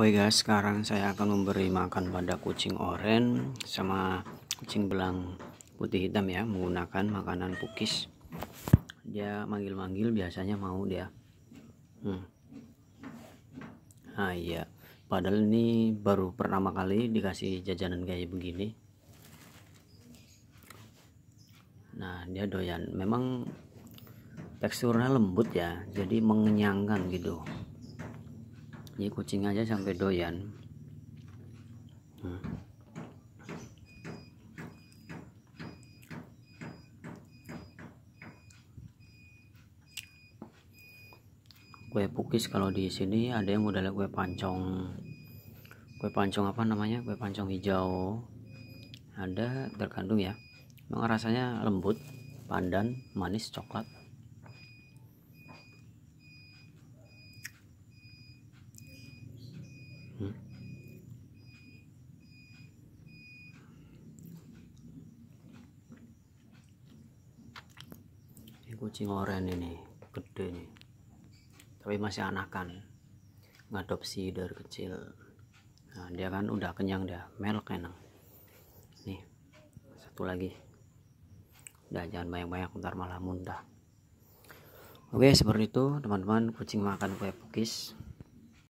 Oke guys, sekarang saya akan memberi makan pada kucing oren sama kucing belang putih hitam ya, menggunakan makanan pukis. Dia manggil-manggil biasanya mau dia. Hmm. Nah iya, padahal ini baru pertama kali dikasih jajanan kayak begini. Nah dia doyan, memang teksturnya lembut ya, jadi mengenyangkan gitu ya kucing aja sampai doyan hmm. kue pukis kalau di sini ada yang modelnya kue pancong kue pancong apa namanya kue pancong hijau ada tergantung ya memang rasanya lembut pandan manis coklat kucing oren ini gede nih tapi masih anakan ngadopsi dari kecil nah dia kan udah kenyang dia melk enak nih satu lagi udah jangan banyak-banyak ntar malah muntah oke seperti itu teman-teman kucing makan kue pukis